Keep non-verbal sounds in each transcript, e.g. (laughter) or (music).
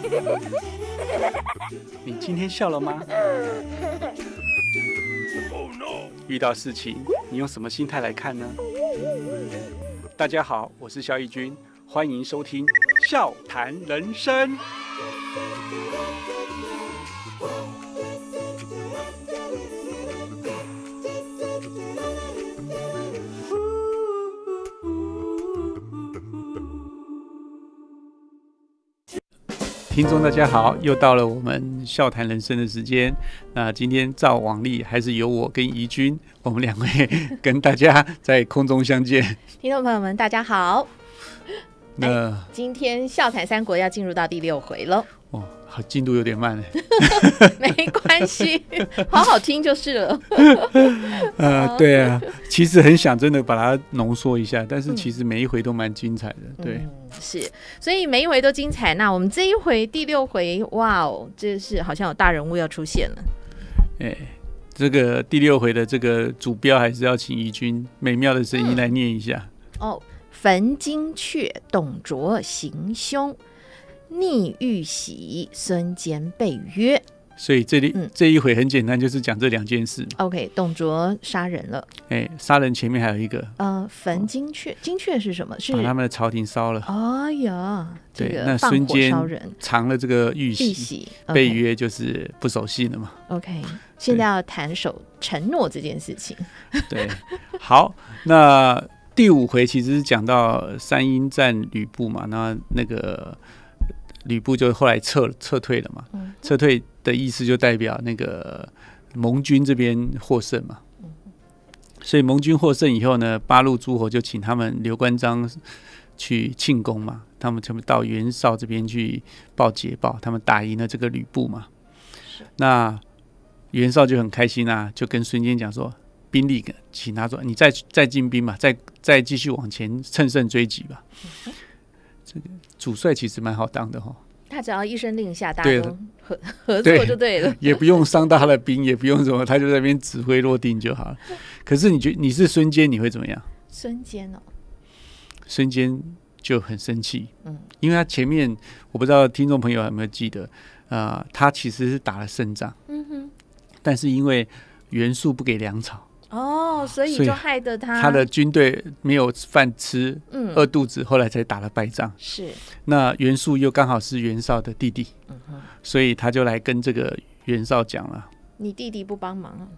(laughs) 你今天笑了吗？遇到事情，你用什么心态来看呢？大家好，我是肖义军，欢迎收听《笑谈人生》。听众大家好，又到了我们笑谈人生的时间。那今天赵王丽还是由我跟怡君，我们两位跟大家在空中相见。听众朋友们，大家好。那今天《笑谈三国》要进入到第六回了。哦，好，进度有点慢 (laughs) 没关系，(laughs) 好好听就是了。啊，对啊，其实很想真的把它浓缩一下，但是其实每一回都蛮精彩的。对，是，所以每一回都精彩。那我们这一回第六回，哇哦，这是好像有大人物要出现了。哎，这个第六回的这个主标还是要请怡君美妙的声音来念一下。哦。焚金雀、董卓行凶，逆玉玺，孙坚被约。所以这里，嗯，这一回很简单，就是讲这两件事。OK，董卓杀人了。哎，杀人前面还有一个，呃，焚金雀，金雀是什么？是把他们的朝廷烧了。哎呀，对，那孙坚人，藏了这个玉玺，被约就是不守信了嘛。OK，现在要谈守承诺这件事情。对，好，那。第五回其实是讲到三英战吕布嘛，那那个吕布就后来撤撤退了嘛，撤退的意思就代表那个盟军这边获胜嘛。所以盟军获胜以后呢，八路诸侯就请他们刘关张去庆功嘛，他们全部到袁绍这边去报捷报，他们打赢了这个吕布嘛。那袁绍就很开心啊，就跟孙坚讲说。兵力请他说：“你再再进兵嘛，再再继续往前，趁胜追击吧。这个主帅其实蛮好当的哈，他只要一声令下，大家合 (laughs) 合作就对了，(laughs) 也不用伤他的兵，也不用什么，他就在那边指挥落定就好了。可是你觉你是孙坚，你会怎么样？孙坚哦，孙坚就很生气，嗯，因为他前面我不知道听众朋友有没有记得，呃，他其实是打了胜仗，嗯哼，但是因为袁术不给粮草。哦，所以就害得他他的军队没有饭吃，嗯，饿肚子，后来才打了败仗。是，那袁术又刚好是袁绍的弟弟，所以他就来跟这个袁绍讲了：“你弟弟不帮忙？”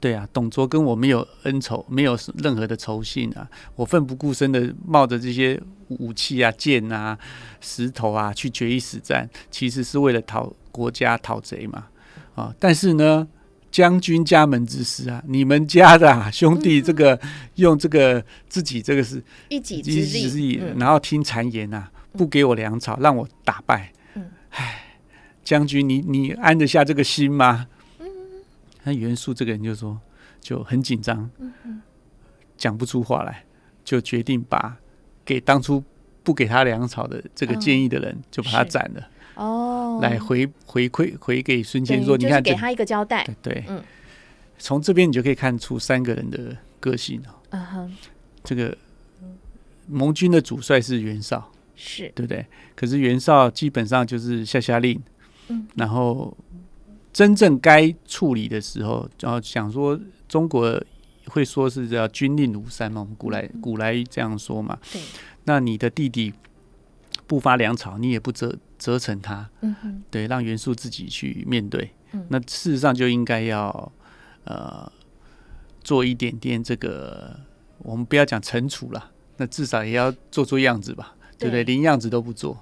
对啊，董卓跟我没有恩仇，没有任何的仇信啊，我奋不顾身的冒着这些武器啊、剑啊、石头啊去决一死战，其实是为了讨国家讨贼嘛，啊，但是呢。将军家门之事啊，你们家的兄弟，这个用这个自己这个是一己之力，然后听谗言呐，不给我粮草，让我打败。嗯，唉，将军，你你安得下这个心吗？那袁术这个人就说就很紧张，讲不出话来，就决定把给当初不给他粮草的这个建议的人，就把他斩了。哦，来回回馈回给孙坚说：“你看，给他一个交代。”对，嗯，从这边你就可以看出三个人的个性啊。嗯哼，这个盟军的主帅是袁绍，是对不对？可是袁绍基本上就是下下令，嗯，然后真正该处理的时候，然后想说中国会说是叫军令如山嘛，我们古来古来这样说嘛。对，那你的弟弟不发粮草，你也不责。折成他，对，让元素自己去面对。那事实上就应该要，呃，做一点点这个，我们不要讲惩处了，那至少也要做出样子吧，对不对？连样子都不做，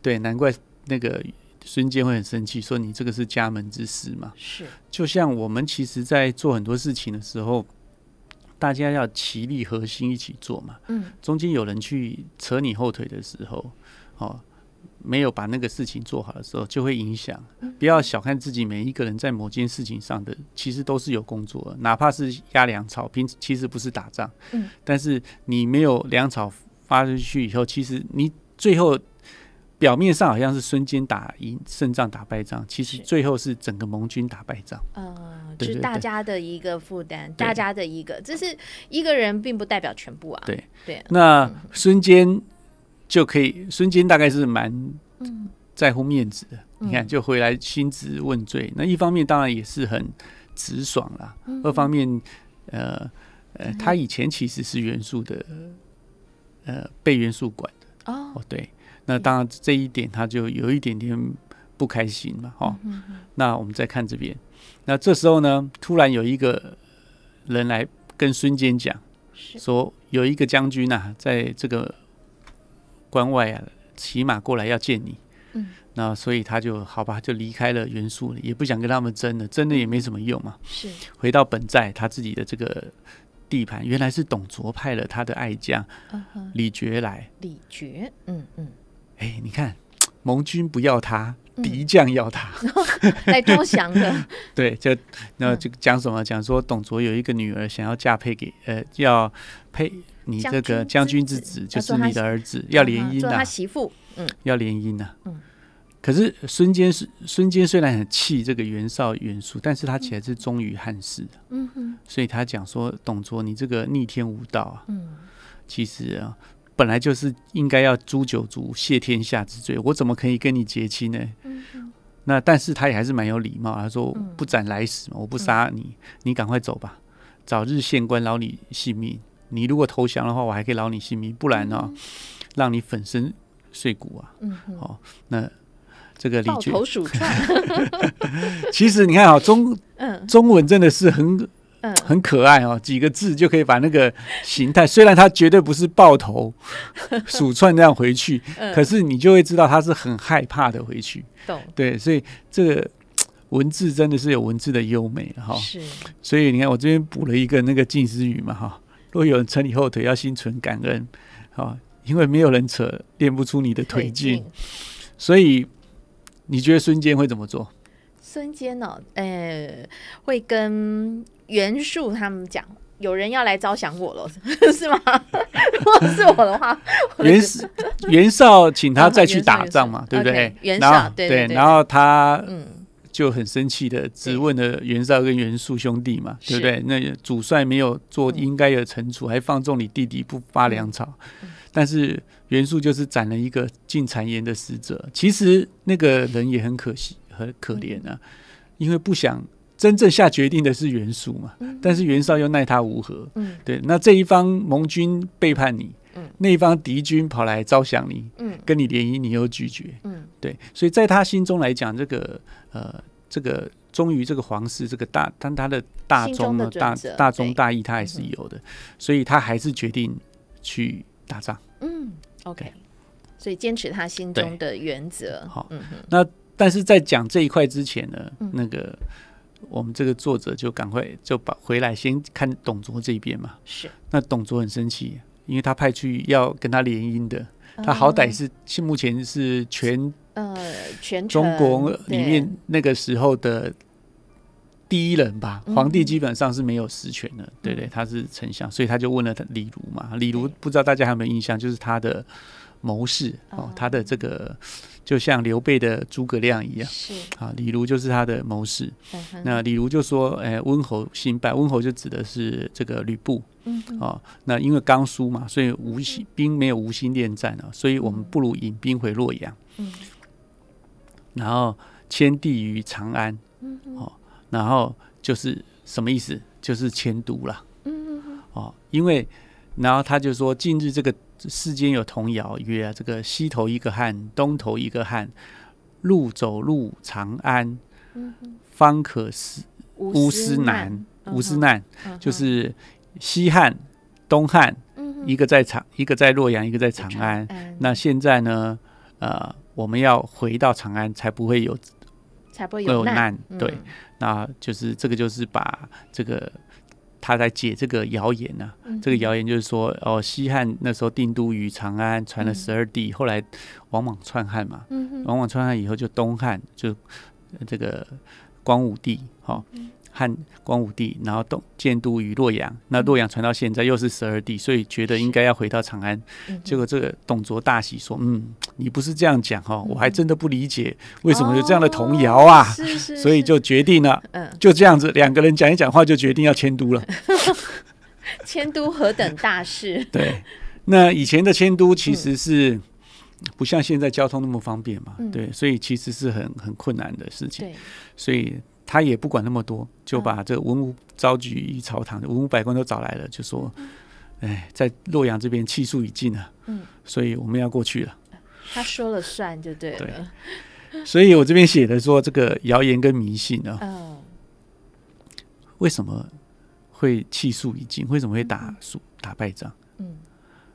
对，难怪那个孙坚会很生气，说你这个是家门之师嘛。是，就像我们其实，在做很多事情的时候，大家要齐力合心一起做嘛。嗯，中间有人去扯你后腿的时候，哦。没有把那个事情做好的时候，就会影响。不要小看自己每一个人在某件事情上的，其实都是有工作，哪怕是压粮草平其实不是打仗。嗯，但是你没有粮草发出去以后，其实你最后表面上好像是孙坚打赢胜仗打败仗，其实最后是整个盟军打败仗。嗯，是大家的一个负担，大家的一个，这是一个人并不代表全部啊。对对。那孙坚。就可以，孙坚大概是蛮在乎面子的。你看，就回来亲自问罪。那一方面当然也是很直爽了，二方面，呃呃，他以前其实是袁术的，呃，被袁术管的。哦，对，那当然这一点他就有一点点不开心嘛。哦，那我们再看这边。那这时候呢，突然有一个人来跟孙坚讲，说有一个将军呐，在这个。关外啊，骑马过来要见你。嗯，那所以他就好吧，就离开了袁术了，也不想跟他们争了，争了也没什么用嘛。是，回到本寨，他自己的这个地盘，原来是董卓派了他的爱将李傕来。李傕，嗯嗯，哎，你看盟军不要他，敌将要他，来 (laughs) 多想的，(laughs) 对，就那就讲什么？讲说董卓有一个女儿，想要嫁配给呃，要配。你这个将军之子就是你的儿子，要联姻的。他媳妇，嗯，要联姻啊，嗯，可是孙坚是孙坚虽然很气这个袁绍袁术，但是他其实是忠于汉室的。嗯哼，所以他讲说，董卓你这个逆天无道啊。嗯，其实啊，本来就是应该要诛九族谢天下之罪，我怎么可以跟你结亲呢？嗯那但是他也还是蛮有礼貌，他说不斩来使嘛，我不杀你，你赶快走吧，早日县官饶你性命。你如果投降的话，我还可以饶你性命；不然呢，让你粉身碎骨啊！嗯，哦，那这个“李头鼠 (laughs) 其实你看啊，中中文真的是很很可爱哦，几个字就可以把那个形态。虽然他绝对不是抱头 (laughs) 鼠窜那样回去，可是你就会知道他是很害怕的回去。对，所以这个文字真的是有文字的优美哈。是，所以你看，我这边补了一个那个近似语嘛哈。如果有人扯你后腿，要心存感恩，好，因为没有人扯，练不出你的腿劲。所以你觉得孙坚会怎么做？孙坚呢？呃，会跟袁术他们讲，有人要来招降我了，(laughs) 是吗？(laughs) 如果是我的话，袁袁绍请他 (laughs) 再去打仗嘛，对不对？袁绍对对，然后他嗯。就很生气的质问了袁绍跟袁术兄弟嘛，对不对？那主帅没有做应该的惩处，还放纵你弟弟不发粮草。但是袁术就是斩了一个进谗言的使者，其实那个人也很可惜、很可怜啊，因为不想真正下决定的是袁术嘛。但是袁绍又奈他无何，嗯，对。那这一方盟军背叛你。那一方敌军跑来招降你，嗯，跟你联姻，你又拒绝，嗯，对，所以在他心中来讲，这个呃，这个忠于这个皇室，这个大，但他的大忠呢，大大忠大义他还是有的，所以他还是决定去打仗，嗯，OK，所以坚持他心中的原则，好，嗯那但是在讲这一块之前呢，那个我们这个作者就赶快就把回来先看董卓这一边嘛，是，那董卓很生气。因为他派去要跟他联姻的，他好歹是目前是全呃全中国里面那个时候的第一人吧。皇帝基本上是没有实权的，对对，他是丞相，所以他就问了李儒嘛。李儒不知道大家有没有印象，就是他的谋士哦，他的这个。就像刘备的诸葛亮一样，是啊，李儒就是他的谋士。那李儒就说：“哎，温侯新败，温侯就指的是这个吕布。嗯，啊，那因为刚输嘛，所以无心兵没有无心恋战啊，所以我们不如引兵回洛阳。嗯，然后迁地于长安。嗯，哦，然后就是什么意思？就是迁都了。嗯嗯，哦，因为然后他就说，近日这个。”世间有童谣曰：“这个西头一个汉，东头一个汉，路走路长安，方可思无思难，无思难。”就是西汉、东汉，一个在长，一个在洛阳，一个在长安。那现在呢？呃，我们要回到长安，才不会有，才不会有难。对，那就是这个，就是把这个。他在解这个谣言呐，这个谣言就是说，哦，西汉那时候定都于长安，传了十二帝，后来王莽篡汉嘛，王莽篡汉以后就东汉，就这个光武帝，好。汉光武帝，然后董建都于洛阳。那洛阳传到现在又是十二帝，所以觉得应该要回到长安。结果这个董卓大喜说：“嗯，你不是这样讲哈，我还真的不理解为什么有这样的童谣啊。”所以就决定了，就这样子，两个人讲一讲话就决定要迁都了。(laughs) 迁都何等大事！(laughs) 对，那以前的迁都其实是不像现在交通那么方便嘛。对，所以其实是很很困难的事情。所以。他也不管那么多，就把这文武招举一朝堂，文武百官都找来了，就说：“哎，在洛阳这边气数已尽了，所以我们要过去了。”他说了算就对了。对，所以我这边写的说这个谣言跟迷信呢，嗯，为什么会气数已尽？为什么会打输打败仗？嗯，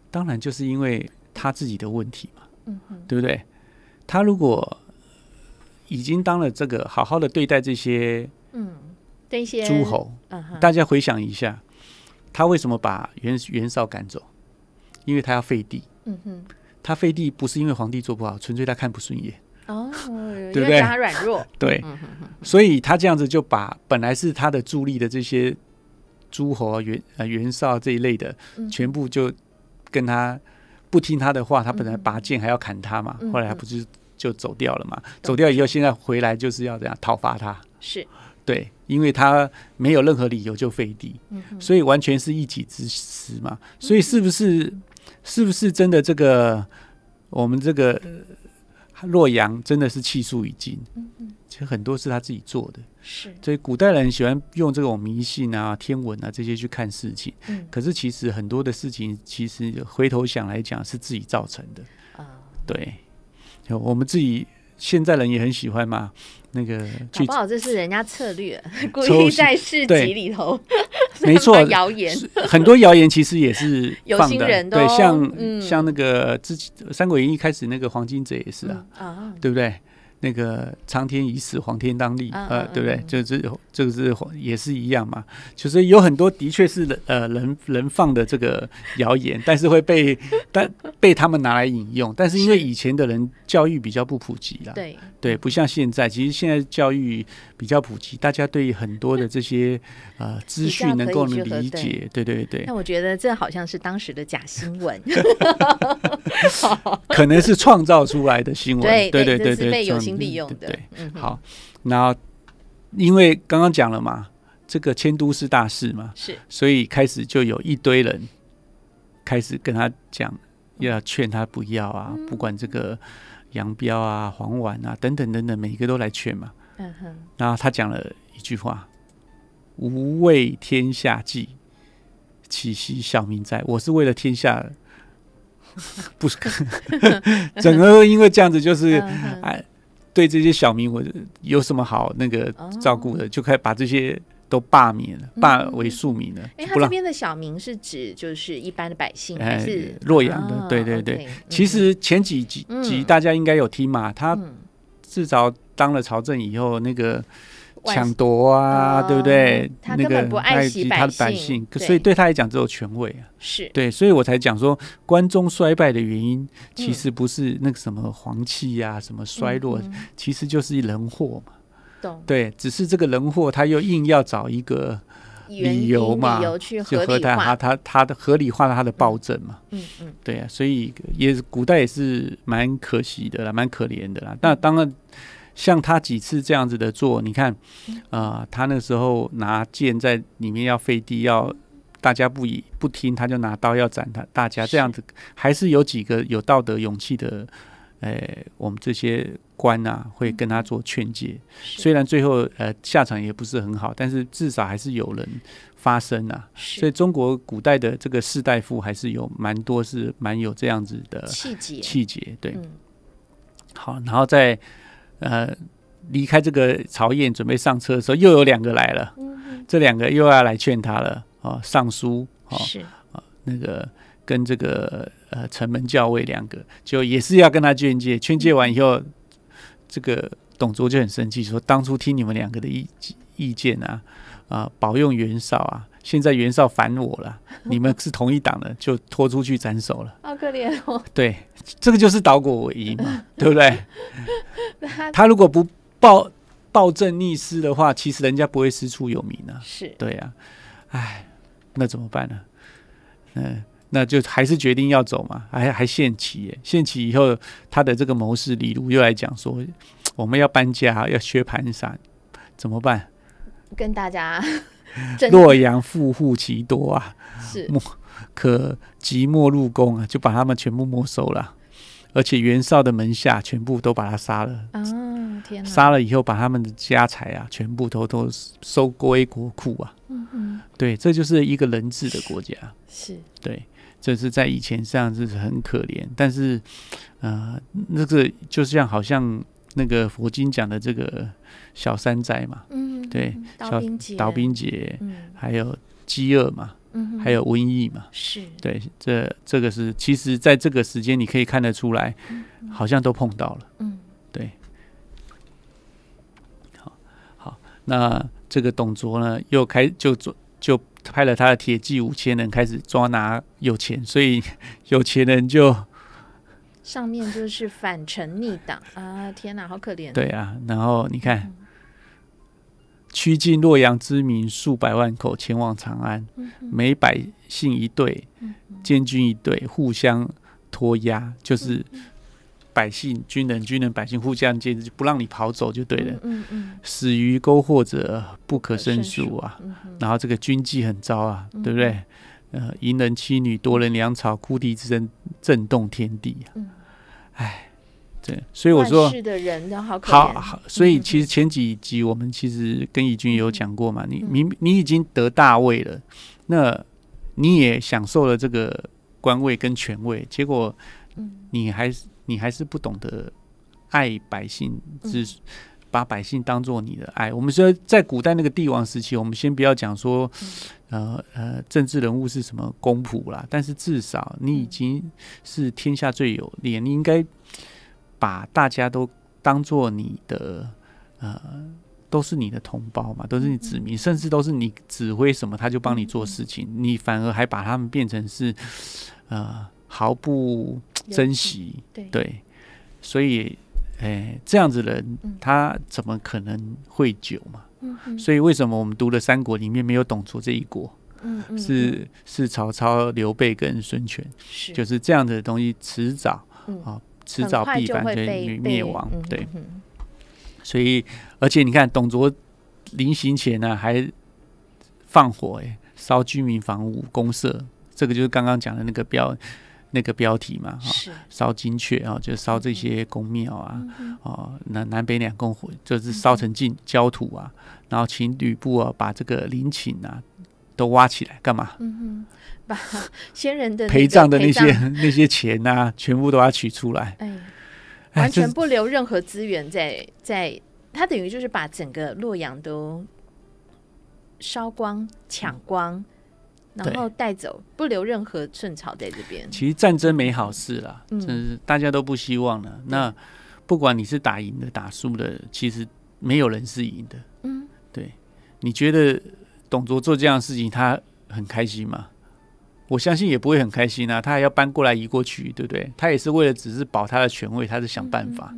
当然就是因为他自己的问题嘛，嗯，对不对？他如果。已经当了这个，好好的对待这些，嗯，这些诸侯，大家回想一下，他为什么把袁袁绍赶走？因为他要废帝。嗯哼，他废帝不是因为皇帝做不好，纯粹他看不顺眼。哦，(laughs) 对不对？他软弱。(laughs) 对。嗯哼哼。所以他这样子就把本来是他的助力的这些诸侯，袁呃袁绍这一类的，全部就跟他不听他的话，他本来拔剑还要砍他嘛，后来他不是。就走掉了嘛？走掉以后，现在回来就是要这样讨伐他？是，对，因为他没有任何理由就废帝，所以完全是一己之私嘛。所以是不是，是不是真的？这个我们这个洛阳真的是气数已尽？嗯其实很多是他自己做的。是，所以古代人喜欢用这种迷信啊、天文啊这些去看事情。嗯，可是其实很多的事情，其实回头想来讲是自己造成的。啊，对。我们自己现在人也很喜欢嘛，那个好不好？这是人家策略，(laughs) (laughs) 故意在市集里头，(laughs) 没错，谣言很多，谣言其实也是有心人的。对，像像那个《之三国演义》开始那个黄金贼也是啊，对不对？那个苍天已死，黄天当立，呃，对不对？就是这个是也是一样嘛。其实有很多的确是呃，人人放的这个谣言，但是会被但被他们拿来引用。但是因为以前的人教育比较不普及啦，对。对，不像现在，其实现在教育比较普及，大家对很多的这些呃 (laughs) 资讯能够理解，对对对。那我觉得这好像是当时的假新闻，(laughs) 可能是创造出来的新闻，对对对对，被有心利用的。好，然因为刚刚讲了嘛，这个迁都是大事嘛，是，所以开始就有一堆人开始跟他讲，要劝他不要啊，不管这个。杨彪啊，黄婉啊，等等等等，每一个都来劝嘛。嗯哼，然后他讲了一句话：“无畏天下计，岂惜小民哉？”我是为了天下，(laughs) 不是 (laughs) 整个因为这样子，就是对这些小民，我有什么好那个照顾的，就可以把这些。都罢免了，罢为庶民了。哎，他这边的小民是指就是一般的百姓，还是洛阳的？对对对，其实前几集集大家应该有听嘛，他至少当了朝政以后，那个抢夺啊，对不对？他根本不爱惜他的百姓，所以对他来讲只有权位啊。是对，所以我才讲说关中衰败的原因，其实不是那个什么皇气呀，什么衰落，其实就是人祸嘛。对，只是这个人祸，他又硬要找一个理由嘛，理由去合他，他他的合理化了他的暴政嘛。嗯嗯，对啊，所以也是古代也是蛮可惜的啦，蛮可怜的啦。那当然，像他几次这样子的做，你看，啊，他那时候拿剑在里面要废帝，要大家不以不听，他就拿刀要斩他，大家这样子还是有几个有道德勇气的。呃，我们这些官啊，会跟他做劝诫，虽然最后呃下场也不是很好，但是至少还是有人发声啊。所以中国古代的这个士大夫还是有蛮多是蛮有这样子的气节，气节对。好，然后在呃离开这个朝宴，准备上车的时候，又有两个来了，这两个又要来劝他了啊，尚书啊，啊那个跟这个。呃，城门教尉两个就也是要跟他劝诫，劝诫完以后，这个董卓就很生气，说当初听你们两个的意意见啊，啊，保佑袁绍啊，现在袁绍反我了，(laughs) 你们是同一党的，就拖出去斩首了。好可怜哦。对，这个就是倒果为因嘛，(laughs) 对不对？他如果不暴暴政逆施的话，其实人家不会师出有名呢。是。对啊。哎，那怎么办呢？嗯。那就还是决定要走嘛？还还限期，限期以后，他的这个谋士李儒又来讲说，(tsk) 我们要搬家，要削盘山，怎么办？跟大家 (laughs) 洛阳富户其多啊，是可即墨入宫啊，就把他们全部没收了，而且袁绍的门下全部都把他杀了，杀了以后把他们的家财啊，全部偷偷收归国库啊。嗯嗯，对，这就是一个人质的国家，是对。这是在以前上就是很可怜，但是，呃，那个就像好像那个佛经讲的这个小三灾嘛，嗯，对，小冰兵冰劫，还有饥饿嘛，嗯，还有瘟疫嘛，是，对，这这个是其实在这个时间你可以看得出来，嗯，好像都碰到了，嗯，对，好，好，那这个董卓呢又开就做就。派了他的铁骑五千人开始抓拿有钱，所以 (laughs) 有钱人就上面就是反城逆党啊！天哪，好可怜。对啊，然后你看，驱近洛阳之民数百万口，前往长安，每百姓一队，监军一队，互相拖压，就是。百姓、军人、军人百姓互相监着，就不让你跑走就对了。嗯嗯，死于沟壑者不可胜数啊。然后这个军纪很糟啊，对不对？呃，淫人妻女，夺人粮草，哭啼之声震动天地啊。哎，对，所以我说，好，好，所以其实前几集我们其实跟以军有讲过嘛。你你你已经得大位了，那你也享受了这个官位跟权位，结果你还是。你还是不懂得爱百姓，只把百姓当做你的爱。我们说，在古代那个帝王时期，我们先不要讲说，呃呃，政治人物是什么公仆啦，但是至少你已经是天下最有力，你应该把大家都当做你的，呃，都是你的同胞嘛，都是你子民，甚至都是你指挥什么，他就帮你做事情，你反而还把他们变成是，呃。毫不珍惜，对，所以，哎，这样子的人他怎么可能会久嘛？所以为什么我们读的三国里面没有董卓这一国？嗯嗯，是是曹操、刘备跟孙权，是就是这样子的东西，迟早啊，迟早必反，对灭亡。对，所以而且你看，董卓临行前呢，还放火哎，烧居民房屋、公社，这个就是刚刚讲的那个标。那个标题嘛，是烧金阙啊，就烧这些宫庙啊，哦，南南北两宫火，就是烧成烬焦土啊，然后请吕布啊，把这个陵寝啊都挖起来干嘛？嗯 (laughs) 把先人的陪葬的那些 (laughs) 那些钱啊，全部都要取出来，哎，完全不留任何资源在在，他等于就是把整个洛阳都烧光抢光。然后带走，不留任何寸草在这边。其实战争没好事啦，真是大家都不希望了。那不管你是打赢的、打输的，其实没有人是赢的。嗯，对，你觉得董卓做这样的事情，他很开心吗？我相信也不会很开心啊。他还要搬过来移过去，对不对？他也是为了只是保他的权位，他是想办法。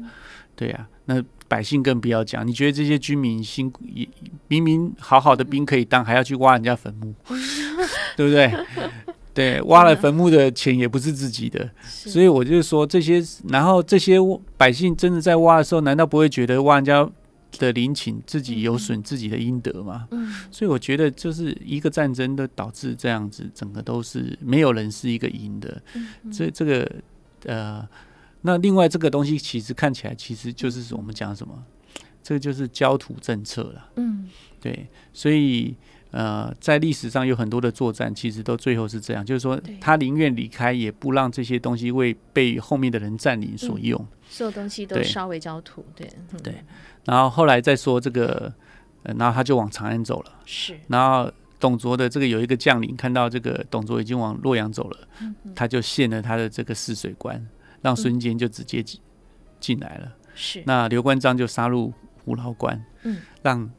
对呀，那。百姓更不要讲，你觉得这些居民辛兵明明好好的兵可以当，还要去挖人家坟墓，(laughs) 对不对？对，挖了坟墓的钱也不是自己的，所以我就说这些，然后这些百姓真的在挖的时候，难道不会觉得挖人家的陵寝，自己有损自己的阴德吗？嗯，所以我觉得就是一个战争都导致这样子，整个都是没有人是一个赢的，这这个呃。那另外这个东西其实看起来其实就是我们讲什么，这个就是焦土政策了。嗯，对，所以呃，在历史上有很多的作战，其实都最后是这样，就是说他宁愿离开，也不让这些东西为被后面的人占领所用。所有东西都烧为焦土。对对。然后后来再说这个，然后他就往长安走了。是。然后董卓的这个有一个将领看到这个董卓已经往洛阳走了，他就献了他的这个泗水关。让孙坚就直接进进来了，是那刘关张就杀入虎牢关，嗯，让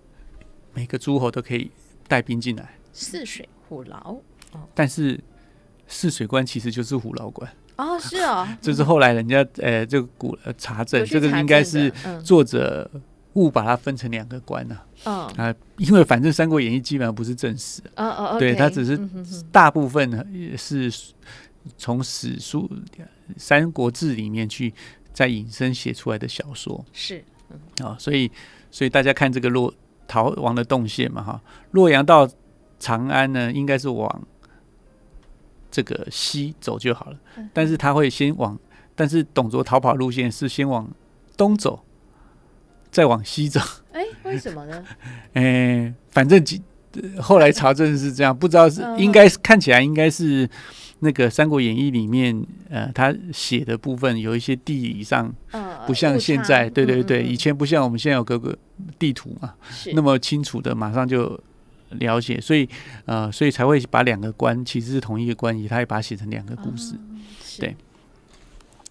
每个诸侯都可以带兵进来。泗水虎牢，哦、但是泗水关其实就是虎牢关哦，是哦，(laughs) 这是后来人家呃，这个古查证，这个应该是作者误把它分成两个关了，嗯啊，因为反正《三国演义》基本上不是正史，哦哦，对他只是大部分是从史书。《三国志》里面去再引申写出来的小说是啊，所以所以大家看这个洛逃亡的动线嘛，哈，洛阳到长安呢，应该是往这个西走就好了。但是他会先往，但是董卓逃跑路线是先往东走，再往西走。哎，为什么呢？(laughs) 哎，反正后来查证是这样，不知道是应该是看起来应该是那个《三国演义》里面，呃，他写的部分有一些地理上不像现在，对对对对，以前不像我们现在有各个地图嘛，那么清楚的马上就了解，所以呃，所以才会把两个关其实是同一个关系，他也把它写成两个故事，对。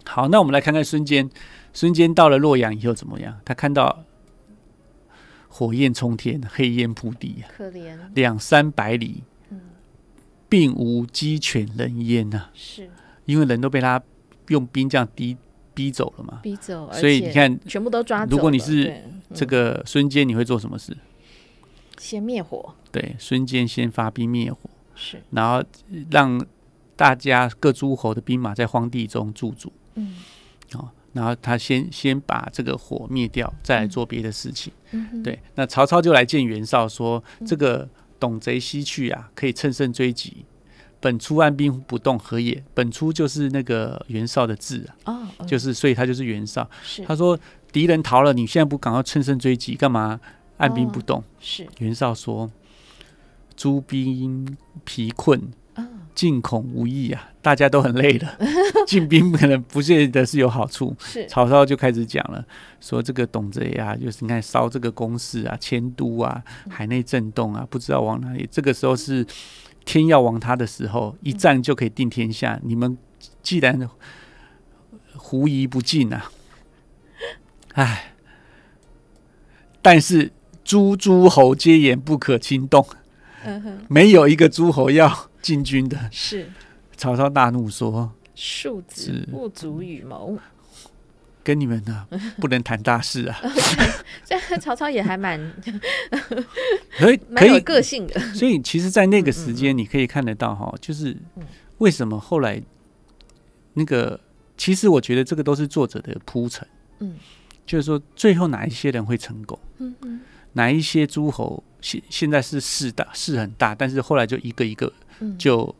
好，那我们来看看孙坚，孙坚到了洛阳以后怎么样？他看到。火焰冲天，黑烟扑地呀！可怜，两三百里，并无鸡犬人烟呐。是，因为人都被他用兵将逼逼走了嘛，逼走。所以你看，全部都抓如果你是这个孙坚，你会做什么事？先灭火。对，孙坚先发兵灭火，是，然后让大家各诸侯的兵马在荒地中驻足。嗯。然后他先先把这个火灭掉，再来做别的事情。对，那曹操就来见袁绍说：“这个董贼西去啊，可以乘胜追击。本初按兵不动何也？本初就是那个袁绍的字啊，就是所以他就是袁绍。他说敌人逃了，你现在不赶快乘胜追击干嘛？按兵不动是袁绍说，诸兵疲困。”进恐无益啊！大家都很累的，(laughs) 进兵可能不见得是有好处。是曹操就开始讲了，说这个董贼啊，就是你看烧这个宫事啊，迁都啊，海内震动啊，不知道往哪里。这个时候是天要亡他的时候，一战就可以定天下。你们既然狐疑不尽啊，唉，但是诸诸侯皆言不可轻动，没有一个诸侯要。进军的是曹操大怒说：“庶子不足与谋，跟你们呢 (laughs) 不能谈大事啊。(laughs) ”这曹操也还蛮可 (laughs) 可以个性的，所以其实，在那个时间，你可以看得到哈，就是为什么后来那个，其实我觉得这个都是作者的铺陈。嗯，就是说最后哪一些人会成功？嗯嗯，哪一些诸侯现现在是势大势很大，但是后来就一个一个。就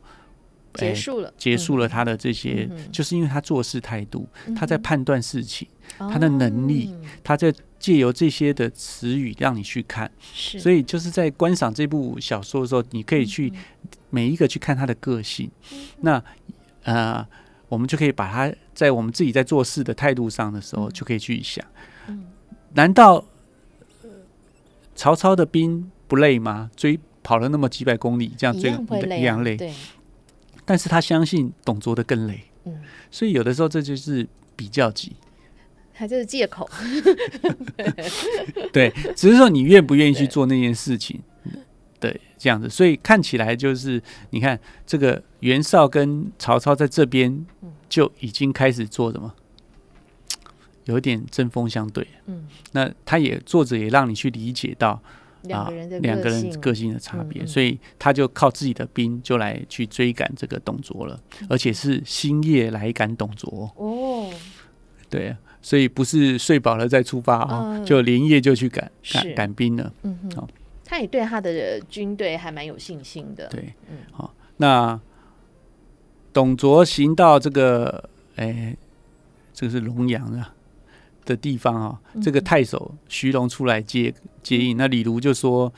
结束了，结束了他的这些，就是因为他做事态度，他在判断事情，他的能力，他在借由这些的词语让你去看，所以就是在观赏这部小说的时候，你可以去每一个去看他的个性，那呃，我们就可以把他在我们自己在做事的态度上的时候，就可以去想，难道曹操的兵不累吗？追。跑了那么几百公里，这样一样累。对，但是他相信董卓的更累。嗯，所以有的时候这就是比较级，他就是借口。(laughs) 对，只是说你愿不愿意去做那件事情。对，这样子，所以看起来就是，你看这个袁绍跟曹操在这边就已经开始做的么。有点针锋相对。嗯，那他也作者也让你去理解到。两个人的两个人个性的差别，所以他就靠自己的兵就来去追赶这个董卓了，而且是星夜来赶董卓哦。对，所以不是睡饱了再出发啊，就连夜就去赶赶赶兵了。嗯哼，他也对他的军队还蛮有信心的。对，嗯，好，那董卓行到这个，哎，这个是龙阳啊。的地方啊，这个太守徐荣出来接接应，那李儒就说：“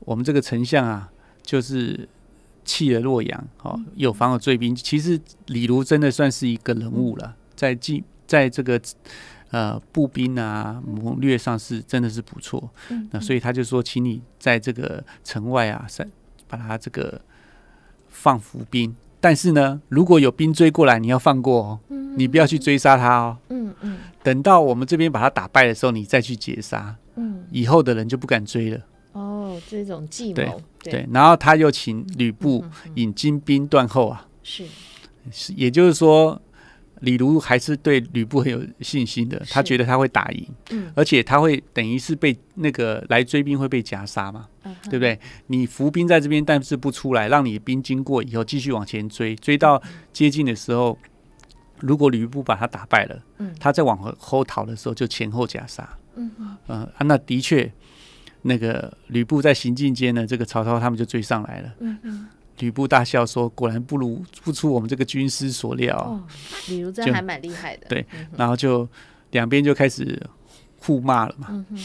我们这个丞相啊，就是弃了洛阳，好有防有追兵。”其实李儒真的算是一个人物了，在进在这个呃步兵啊谋略上是真的是不错。那所以他就说：“请你在这个城外啊，把他这个放伏兵。”但是呢，如果有兵追过来，你要放过哦，你不要去追杀他哦。嗯嗯，等到我们这边把他打败的时候，你再去截杀。嗯，以后的人就不敢追了。哦，这种计谋。对对，然后他又请吕布引精兵断后啊。是，是，也就是说。李儒还是对吕布很有信心的，他觉得他会打赢，而且他会等于是被那个来追兵会被夹杀嘛，对不对？你伏兵在这边，但是不出来，让你兵经过以后继续往前追，追到接近的时候，如果吕布把他打败了，他再往后逃的时候就前后夹杀。嗯嗯，呃，那的确，那个吕布在行进间呢，这个曹操他们就追上来了。嗯嗯。吕布大笑说：“果然不如不出我们这个军师所料。”哦”吕布真还蛮厉害的。对，然后就两边就开始互骂了嘛。嗯、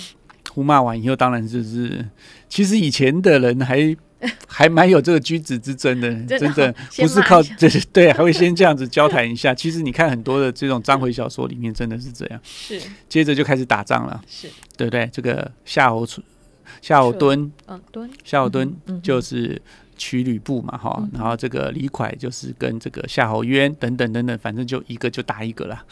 互骂完以后，当然就是其实以前的人还 (laughs) 还蛮有这个君子之争的，真的不是靠这些。(laughs) 对，还会先这样子交谈一下。其实你看很多的这种章回小说里面真的是这样，是接着就开始打仗了，是对不对？这个夏侯夏侯惇，嗯，敦，夏侯惇就是。取吕布嘛，哈，然后这个李逵就是跟这个夏侯渊等等等等，反正就一个就打一个了，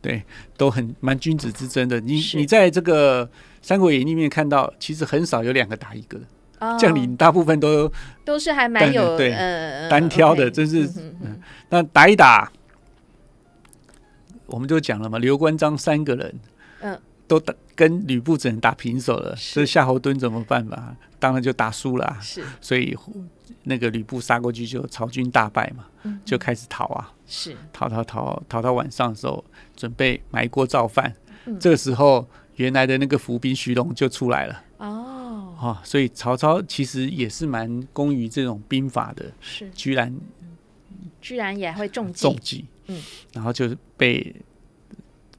对，都很蛮君子之争的。你你在这个《三国演义》里面看到，其实很少有两个打一个，的。将领大部分都都是还蛮有对单挑的，真是。那打一打，我们就讲了嘛，刘关张三个人，嗯，都打。跟吕布只能打平手了，这夏侯惇怎么办吧？当然就打输了，所以那个吕布杀过去，就曹军大败嘛，就开始逃啊。是逃逃逃逃到晚上的时候，准备埋锅造饭，这个时候原来的那个伏兵徐荣就出来了。哦，所以曹操其实也是蛮攻于这种兵法的，是居然居然也会中计，中计，嗯，然后就是被。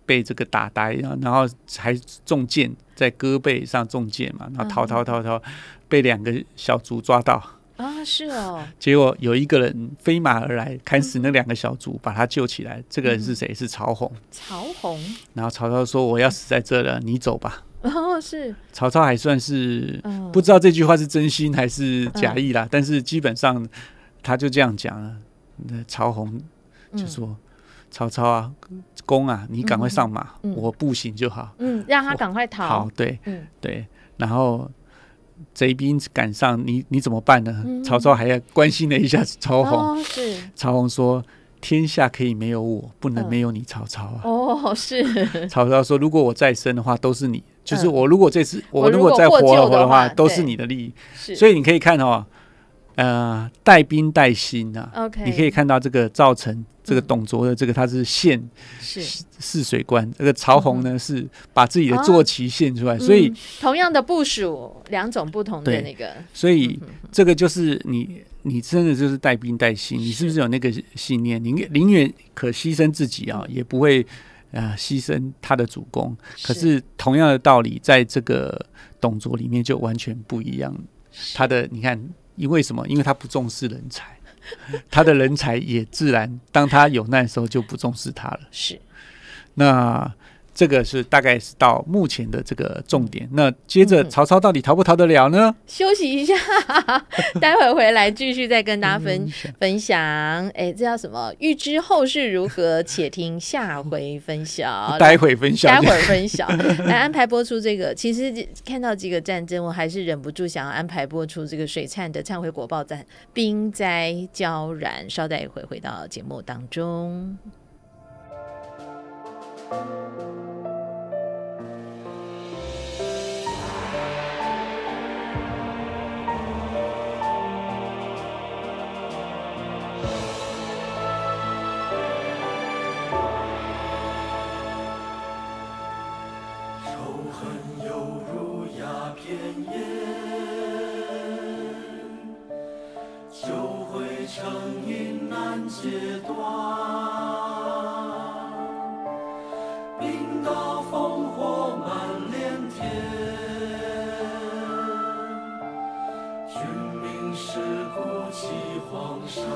被这个打呆，然后还中箭，在胳膊上中箭嘛，然后逃逃逃，操被两个小卒抓到啊，是哦。(laughs) 结果有一个人飞马而来，砍死那两个小卒，把他救起来。这个人是谁？是曹洪。曹洪。然后曹操说：“我要死在这了，你走吧。(laughs) ”哦，是。曹操还算是不知道这句话是真心还是假意啦，但是基本上他就这样讲了。那曹洪就说。曹操啊，攻啊，你赶快上马，我步行就好。嗯，让他赶快逃。好，对，对。然后贼兵赶上你，你怎么办呢？曹操还要关心了一下曹洪。是。曹洪说：“天下可以没有我，不能没有你，曹操啊。”哦，是。(laughs) 曹操说：“如果我再生的话，都是你；就是我如果这次我如果再活了的话，都是你的利益。”所以你可以看哦。呃，带兵带薪呐。OK，你可以看到这个造成这个董卓的这个他是献是泗水关，这个曹洪呢是把自己的坐骑献出来，所以同样的部署，两种不同的那个。所以这个就是你，你真的就是带兵带薪，你是不是有那个信念？宁宁愿可牺牲自己啊，也不会啊牺牲他的主公。可是同样的道理，在这个董卓里面就完全不一样，他的你看。因为什么？因为他不重视人才，(laughs) 他的人才也自然，当他有难的时候就不重视他了。是，那。这个是大概是到目前的这个重点。那接着曹操到底逃不逃得了呢？休息一下，(laughs) 待会回来继续再跟大家分 (laughs) 享。哎，这叫什么？预知后事如何，且听下回分享。(laughs) 待会分享，待会分享，来安排播出这个。其实看到几个战争，我还是忍不住想要安排播出这个水璨的忏悔果报战，兵灾交燃。稍待一会回到节目当中。仇恨犹如鸦片烟，就会成瘾难戒断。黄山。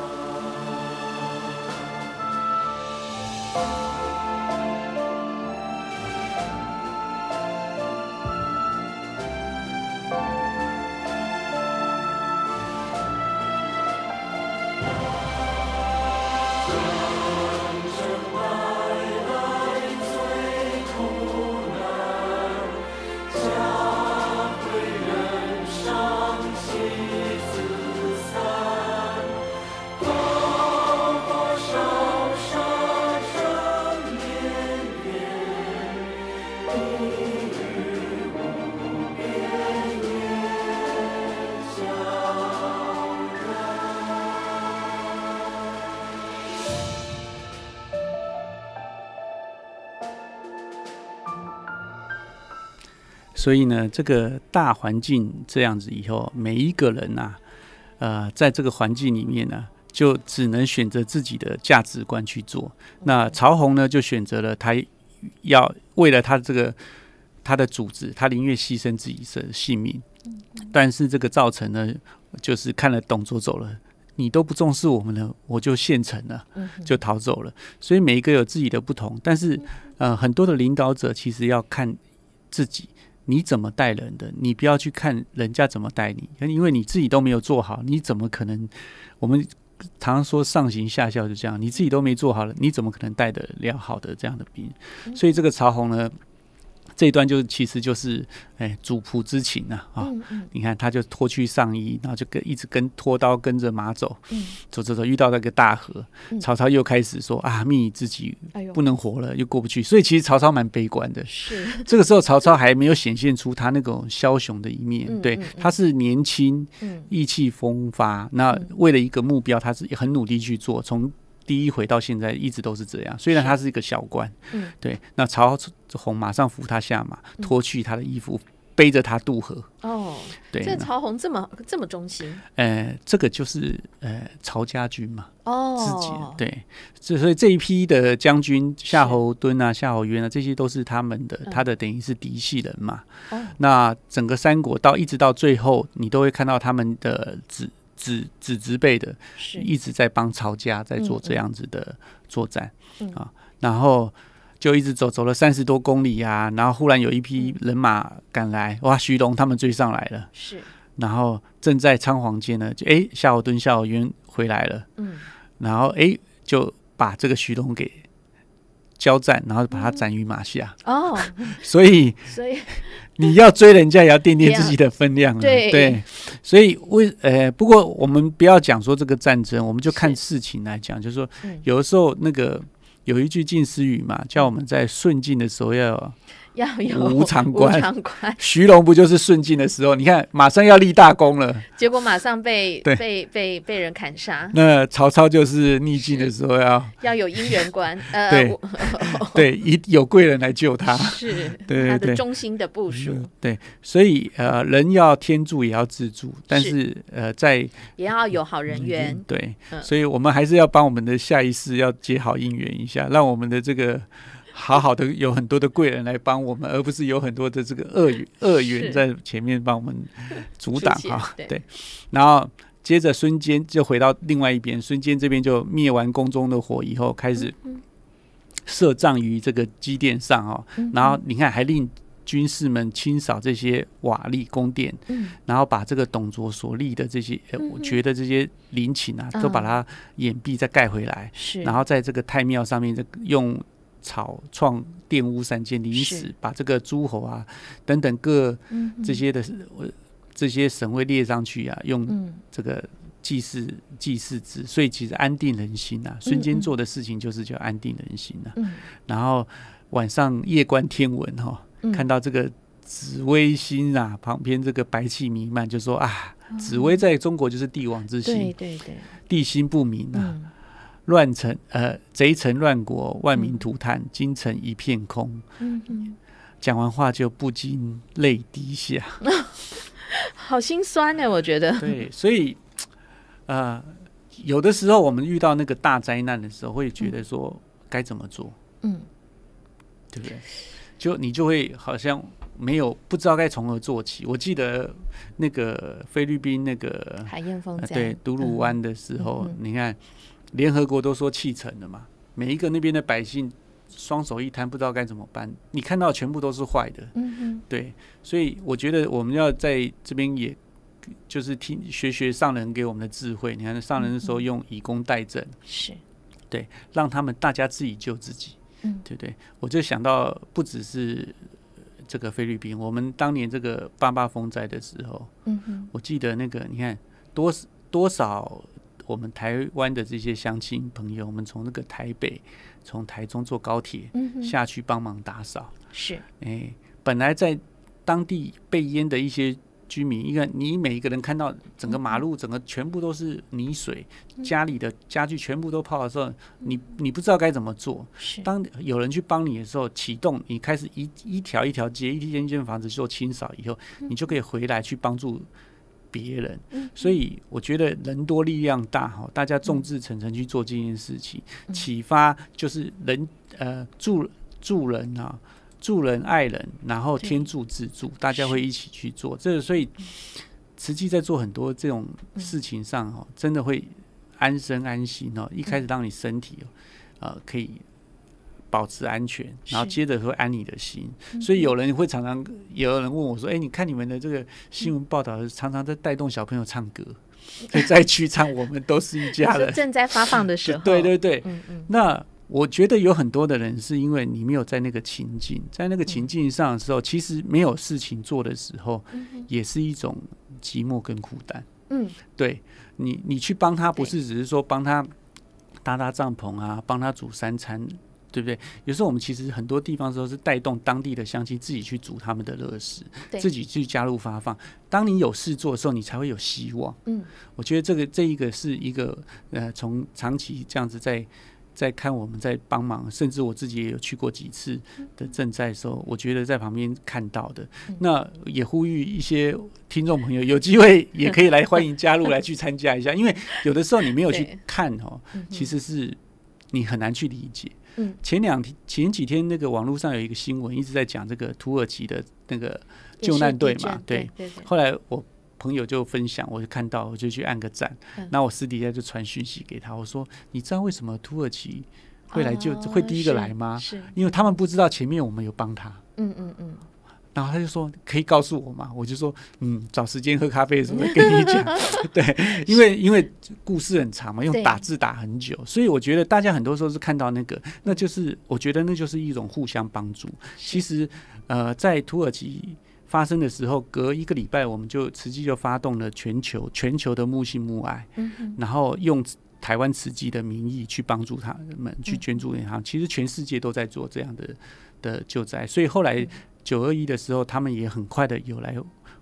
所以呢，这个大环境这样子以后，每一个人呐，呃，在这个环境里面呢，就只能选择自己的价值观去做。那曹洪呢，就选择了他要为了他这个他的组织，他宁愿牺牲自己的性命。但是这个造成呢，就是看了董卓走了，你都不重视我们了，我就现成了，嗯，就逃走了。所以每一个有自己的不同，但是呃，很多的领导者其实要看自己。你怎么带人的？你不要去看人家怎么带你，因为你自己都没有做好，你怎么可能？我们常常说上行下效就这样，你自己都没做好了，你怎么可能带的了好的这样的兵？所以这个曹洪呢？这段就其实就是，哎，主仆之情呐，啊，你看他就脱去上衣，然后就跟一直跟拖刀跟着马走，走走走，遇到那个大河，曹操又开始说啊，命自己不能活了，又过不去，所以其实曹操蛮悲观的。是，(laughs) 这个时候曹操还没有显现出他那种枭雄的一面，对，他是年轻，意气风发，那为了一个目标，他是很努力去做，从。第一回到现在一直都是这样，虽然他是一个小官，嗯，对。那曹洪马上扶他下马，脱去他的衣服，背着他渡河。哦，对，这曹洪这么这么忠心？呃，这个就是呃曹家军嘛。哦，自己对，所以这一批的将军夏侯惇啊、夏侯渊啊，这些都是他们的他的等于是嫡系人嘛。那整个三国到一直到最后，你都会看到他们的子。子子侄辈的，是一直在帮曹家在做这样子的作战啊，然后就一直走走了三十多公里啊，然后忽然有一批人马赶来，哇，徐龙他们追上来了，是，然后正在仓皇间呢，就哎，夏侯惇、夏侯渊回来了，嗯，然后哎，就把这个徐龙给交战，然后把他斩于马下，哦，(laughs) 所以，所以。(laughs) 你要追人家，也要掂掂自己的分量。对，所以为……呃，不过我们不要讲说这个战争，我们就看事情来讲，就是说，有的时候那个有一句近思语嘛，叫我们在顺境的时候要。要有无常观，徐龙不就是顺境的时候？你看，马上要立大功了，结果马上被被被被人砍杀。那曹操就是逆境的时候要要有姻缘观，(laughs) 对 (laughs) 对，一有贵人来救他，是对他的中心的部署。对，所以呃，人要天助也要自助，但是呃，在也要有好人缘。对，所以我们还是要帮我们的下一世要接好姻缘一下，让我们的这个。好好的，有很多的贵人来帮我们，而不是有很多的这个恶恶缘在前面帮我们阻挡啊。对，然后接着孙坚就回到另外一边，孙坚这边就灭完宫中的火以后，开始设葬于这个基殿上哦，然后你看，还令军士们清扫这些瓦砾宫殿，嗯，然后把这个董卓所立的这些，我觉得这些陵寝啊，都把它掩蔽再盖回来。是，然后在这个太庙上面，这用。草创玷污三千历史，把这个诸侯啊等等各这些的这些省会列上去啊，用这个祭祀祭祀之，所以其实安定人心呐。孙坚做的事情就是叫安定人心呐。然后晚上夜观天文哦，看到这个紫薇星啊旁边这个白气弥漫，就说啊，紫薇在中国就是帝王之星，对对对，地心不明啊。乱城，呃，贼臣乱国，万民涂炭，京城一片空。嗯讲完话就不禁泪滴下，(laughs) 好心酸呢。我觉得。对，所以，呃，有的时候我们遇到那个大灾难的时候，会觉得说该怎么做？嗯，对不对？就你就会好像没有不知道该从何做起。我记得那个菲律宾那个海燕风，对，独鲁湾的时候，你看。联合国都说弃城了嘛，每一个那边的百姓双手一摊，不知道该怎么办。你看到全部都是坏的，嗯对，所以我觉得我们要在这边也，就是听学学上人给我们的智慧。你看上人的时候用以工代赈，是对，让他们大家自己救自己，嗯，对不对？我就想到不只是这个菲律宾，我们当年这个八八风灾的时候，嗯我记得那个你看多多少。我们台湾的这些乡亲朋友，我们从那个台北、从台中坐高铁下去帮忙打扫。是，哎，本来在当地被淹的一些居民，一个你每一个人看到整个马路、整个全部都是泥水，家里的家具全部都泡的时候，你你不知道该怎么做。是，当有人去帮你的时候，启动你开始一一条一条街、一间一间房子做清扫以后，你就可以回来去帮助。别人，所以我觉得人多力量大哈，大家众志成城去做这件事情，启发就是人呃助助人啊，助人爱人，然后天助自助，大家会一起去做。这所以慈济在做很多这种事情上哦，真的会安身安心哦。一开始让你身体呃可以。保持安全，然后接着会安你的心。所以有人会常常，也有人问我说：“哎，你看你们的这个新闻报道，常常在带动小朋友唱歌，再去唱《我们都是一家人》。(laughs) 正在发放的时候，(laughs) 对对对。那我觉得有很多的人是因为你没有在那个情境，在那个情境上的时候，其实没有事情做的时候，也是一种寂寞跟孤单。嗯，对，你你去帮他，不是只是说帮他搭搭帐篷啊，帮他煮三餐。对不对？有时候我们其实很多地方都是带动当地的乡亲自己去煮他们的乐食，自己去加入发放。当你有事做的时候，你才会有希望。嗯，我觉得这个这一个是一个呃，从长期这样子在在看我们在帮忙，甚至我自己也有去过几次的赈灾的时候，我觉得在旁边看到的，那也呼吁一些听众朋友有机会也可以来欢迎加入来去参加一下，因为有的时候你没有去 (laughs) 看哦，其实是你很难去理解。嗯，前两天前几天那个网络上有一个新闻一直在讲这个土耳其的那个救难队嘛，对。后来我朋友就分享，我就看到，我就去按个赞。那我私底下就传讯息给他，我说：“你知道为什么土耳其会来就会第一个来吗？是因为他们不知道前面我们有帮他。”嗯嗯嗯。然后他就说：“可以告诉我吗？我就说：“嗯，找时间喝咖啡时候跟你讲。(laughs) ” (laughs) 对，因为因为故事很长嘛，用打字打很久，所以我觉得大家很多时候是看到那个，那就是我觉得那就是一种互相帮助。其实，呃，在土耳其发生的时候，隔一个礼拜，我们就慈济就发动了全球全球的木性木爱，嗯然后用台湾慈济的名义去帮助他们，去捐助银行。其实全世界都在做这样的的救灾，所以后来。九二一的时候，他们也很快的有来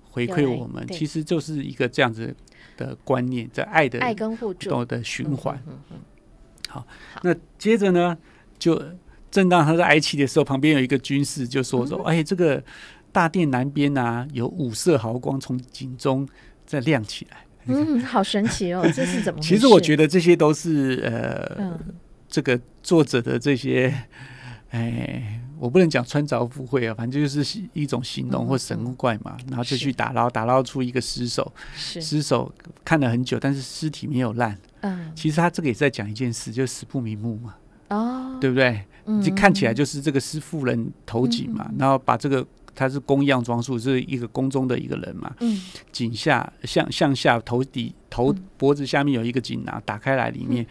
回馈我们，其实就是一个这样子的观念，在爱的爱跟互助的循环。嗯好，那接着呢，就正当他在哀泣的时候，旁边有一个军士就说说：“哎，这个大殿南边啊，有五色毫光从井中在亮起来。”嗯，好神奇哦，(laughs) 这是怎么？其实我觉得这些都是呃，这个作者的这些哎。我不能讲穿凿附会啊，反正就是一种形容或神怪嘛，然后就去打捞，打捞出一个尸首，尸首看了很久，但是尸体没有烂。嗯，其实他这个也在讲一件事，就死不瞑目嘛。哦，对不对？就看起来就是这个是妇人头井嘛，然后把这个他是宫样装束，是一个宫中的一个人嘛。嗯，井下向向下头底头脖子下面有一个井，然后打开来里面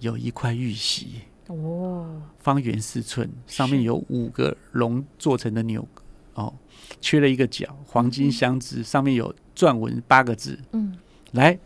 有一块玉玺。哦，方圆四寸，上面有五个龙做成的钮，哦，缺了一个角，黄金箱子上面有篆文八个字，嗯，来，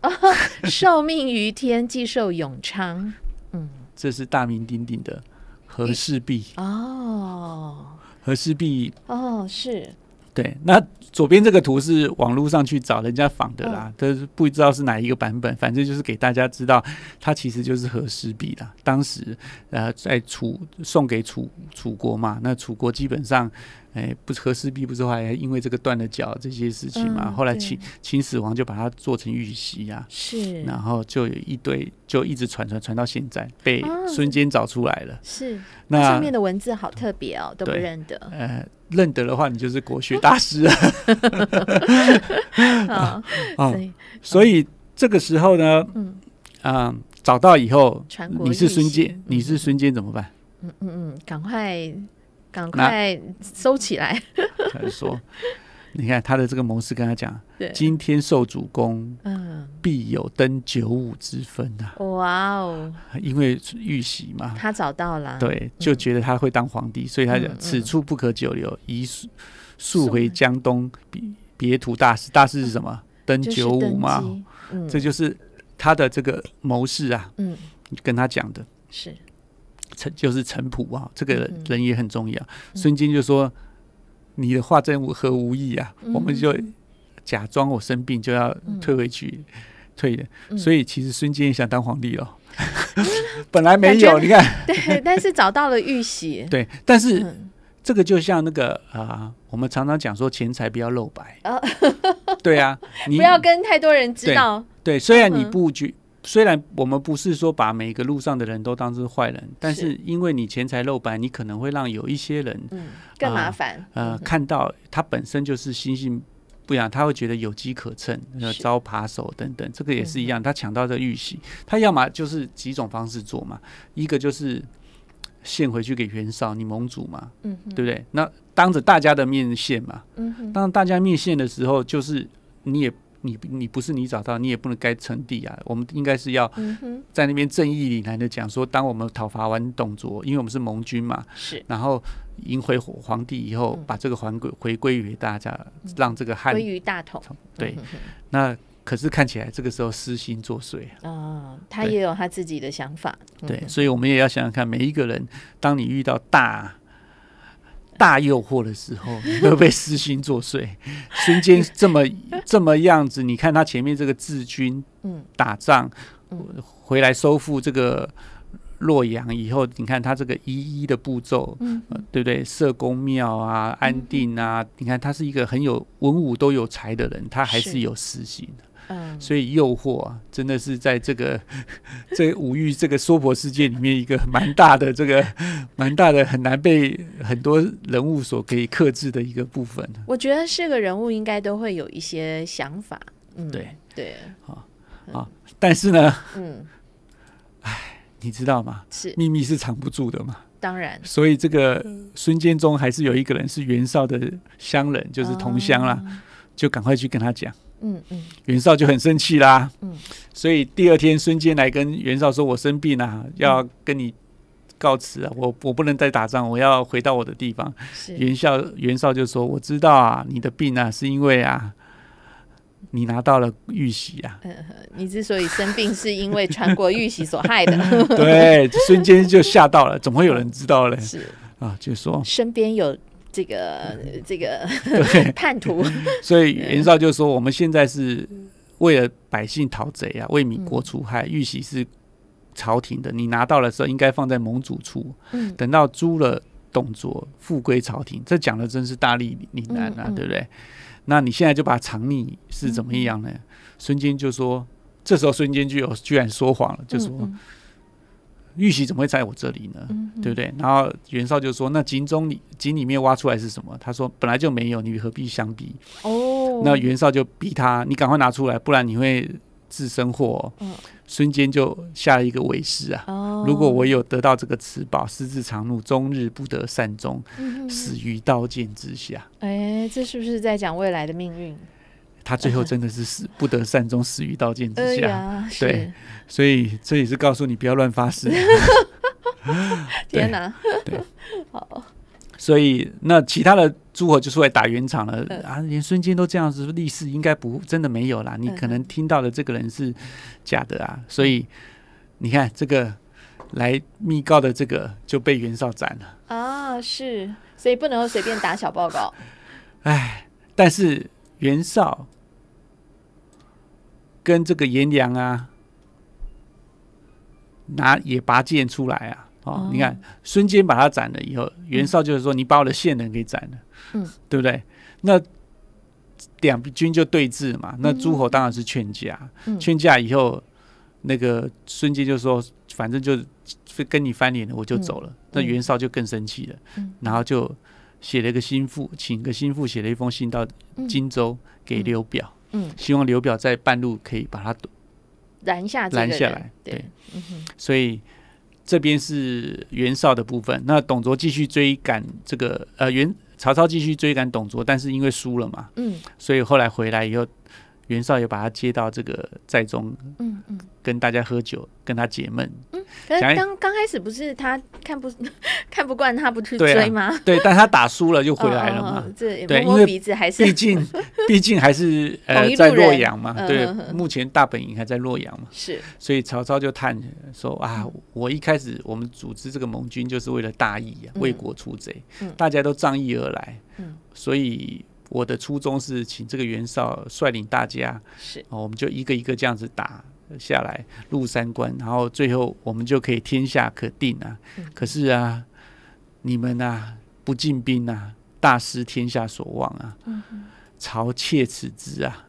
(laughs) 受命于天，既寿永昌，嗯，这是大名鼎鼎的和氏璧，哦，和氏璧，哦，是。对，那左边这个图是网络上去找人家仿的啦，但是不知道是哪一个版本，反正就是给大家知道，它其实就是和氏璧啦。当时，呃，在楚送给楚楚国嘛，那楚国基本上。哎，不是和氏璧，不是后来因为这个断了脚这些事情嘛？后来秦秦始皇就把它做成玉玺呀，是，然后就有一堆，就一直传传传到现在，被孙坚找出来了。是，那上面的文字好特别哦，都不认得。呃，认得的话，你就是国学大师。(laughs) (laughs) 啊，啊，所以这个时候呢，嗯啊，找到以后，你是孙坚，你是孙坚怎么办？嗯嗯嗯，赶快。赶快收起来。(laughs) 他说，你看他的这个谋士跟他讲：“今天受主公，嗯，必有登九五之分呐。”哇哦，因为遇袭嘛，他找到了，对，就觉得他会当皇帝，所以他讲：“此处不可久留，宜速速回江东。”别别图大事，大事是什么？登九五嘛，这就是他的这个谋士啊，嗯，跟他讲的是。陈就是陈普啊，这个人也很重要。孙坚就说：“你的话真无何无益啊！”我们就假装我生病，就要退回去退的。所以其实孙坚也想当皇帝哦，(laughs) 本来没有，你看对，但是找到了玉玺。(laughs) 对，但是这个就像那个啊，我们常常讲说钱财不要露白对啊，(laughs) 你不要跟太多人知道。对，虽然你布局。虽然我们不是说把每一个路上的人都当成坏人，但是因为你钱财露白，你可能会让有一些人更麻烦。呃，看到他本身就是心性不一样，他会觉得有机可乘，招扒手等等。这个也是一样，他抢到这玉玺，他要么就是几种方式做嘛，一个就是献回去给袁绍，你盟主嘛，嗯，对不对？那当着大家的面献嘛，嗯、当大家面献的时候，就是你也。你你不是你找到，你也不能该称帝啊。我们应该是要在那边正义凛然的讲说，当我们讨伐完董卓，因为我们是盟军嘛，是，然后赢回皇帝以后，把这个还归回归于大家，让这个汉归于大统。对，那可是看起来这个时候私心作祟啊。啊，他也有他自己的想法。对，所以我们也要想想看，每一个人，当你遇到大。大诱惑的时候，都 (laughs) 被私心作祟。孙坚这么这么样子，你看他前面这个治军、嗯，打仗，回来收复这个洛阳以后，你看他这个一一的步骤，嗯，对不对？设公庙啊，安定啊，你看他是一个很有文武都有才的人，他还是有私心的。嗯，所以诱惑真的是在这个 (laughs) 这五欲这个娑婆世界里面一个蛮大的这个蛮大的很难被很多人物所可以克制的一个部分。我觉得是个人物应该都会有一些想法，嗯，对对，好啊，但是呢，嗯，哎，你知道吗？是秘密是藏不住的嘛，当然。所以这个孙坚中还是有一个人是袁绍的乡人，就是同乡啦，就赶快去跟他讲。嗯嗯，袁绍就很生气啦。嗯，所以第二天孙坚来跟袁绍说：“我生病了，要跟你告辞啊！我我不能再打仗，我要回到我的地方。”是袁绍袁绍就说：“我知道啊，你的病啊，是因为啊，你拿到了玉玺啊。嗯，(laughs) 你之所以生病，是因为传国玉玺所害的。(laughs) 对，孙坚就吓到了，怎么会有人知道嘞？是啊，就说身边有。”这个 (laughs) 这个 (laughs) 叛徒，(laughs) 所以袁绍就说：“我们现在是为了百姓逃贼啊，为米国除害。玉玺是朝廷的，你拿到了时候应该放在盟主处。嗯，等到诛了董卓，复归朝廷，这讲的真是大力凛然啊，对不对？那你现在就把藏匿是怎么样呢？”孙坚就说：“这时候孙坚就有居然说谎了，就说。”玉玺怎么会在我这里呢？对不对？然后袁绍就说：“那井中井里面挖出来是什么？”他说：“本来就没有，你何必相逼？”哦，那袁绍就逼他：“你赶快拿出来，不然你会自生祸。”嗯，孙坚就下一个伪誓啊：“如果我有得到这个此宝，私自藏入，终日不得善终，死于刀剑之下。”哎，这是不是在讲未来的命运？他最后真的是死不得善终，死于刀剑之下。对，所以这也是告诉你不要乱发誓。(laughs) 天哪！对，(laughs) 好。所以那其他的诸侯就出来打圆场了啊，连孙坚都这样子，历史应该不真的没有啦。你可能听到的这个人是假的啊。所以你看这个来密告的这个就被袁绍斩了啊。是，所以不能够随便打小报告。哎，但是袁绍。跟这个颜良啊，拿也拔剑出来啊！哦，你看孙坚把他斩了以后，袁绍就是说：“你把我的线人给斩了，嗯，对不对？”那两军就对峙嘛。那诸侯当然是劝架，劝架以后，那个孙坚就说：“反正就是跟你翻脸了，我就走了。”那袁绍就更生气了，然后就写了一个心腹，请个心腹写了一封信到荆州给刘表。嗯，希望刘表在半路可以把他拦下，拦下来。对，嗯所以这边是袁绍的部分，那董卓继续追赶这个呃袁曹操继续追赶董卓，但是因为输了嘛，嗯，所以后来回来以后。袁绍也把他接到这个寨中，嗯嗯，跟大家喝酒，跟他解闷。嗯，可是刚刚开始不是他看不 (laughs) 看不惯他不去追吗？对，但他打输了就回来了嘛。对，因为鼻子还是毕竟 (laughs) 毕竟还是呃在洛阳嘛，对，目前大本营还在洛阳嘛。是，所以曹操就叹说啊，我一开始我们组织这个盟军就是为了大义啊，为国除征，大家都仗义而来，嗯，所以。我的初衷是请这个袁绍率领大家，是，我们就一个一个这样子打下来，入三关，然后最后我们就可以天下可定啊。可是啊，你们啊不进兵啊，大失天下所望啊，朝窃此之啊。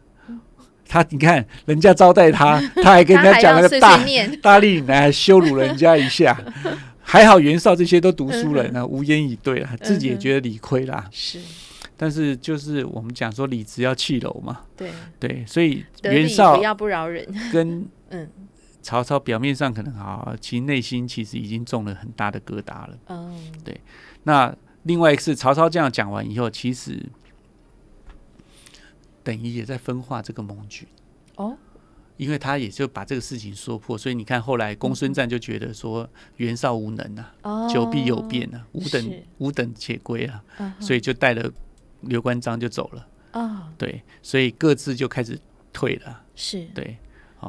他，你看人家招待他，(laughs) 他还跟人家讲了个大大力来羞辱人家一下，(laughs) 还好袁绍这些都读书人啊，无言以对啊，自己也觉得理亏啦。是。但是就是我们讲说李直要弃楼嘛，对对，所以袁绍不要不饶人，(laughs) 跟 (laughs) 嗯曹操表面上可能好，其实内心其实已经中了很大的疙瘩了。嗯，对。那另外一次曹操这样讲完以后，其实等于也在分化这个盟军哦，因为他也就把这个事情说破，所以你看后来公孙瓒就觉得说袁绍无能啊，久必有变啊，无等无等且归啊，所以就带了。刘关张就走了啊，对，所以各自就开始退了。是，对，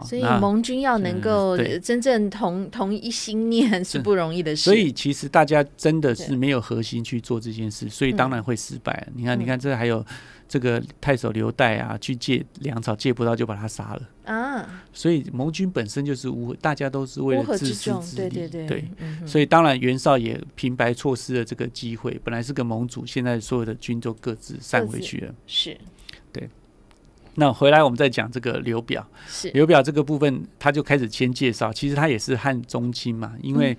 所以盟军要能够真正同同一心念是不容易的事。所以其实大家真的是没有核心去做这件事，所以当然会失败。你看，你看，这还有。这个太守刘岱啊，去借粮草借不到，就把他杀了啊！所以盟军本身就是乌，大家都是为了自重，对对对，对，所以当然袁绍也平白错失了这个机会。本来是个盟主，现在所有的军都各自散回去了。是，对。那回来我们再讲这个刘表。是刘表这个部分，他就开始先介绍，其实他也是汉宗亲嘛，因为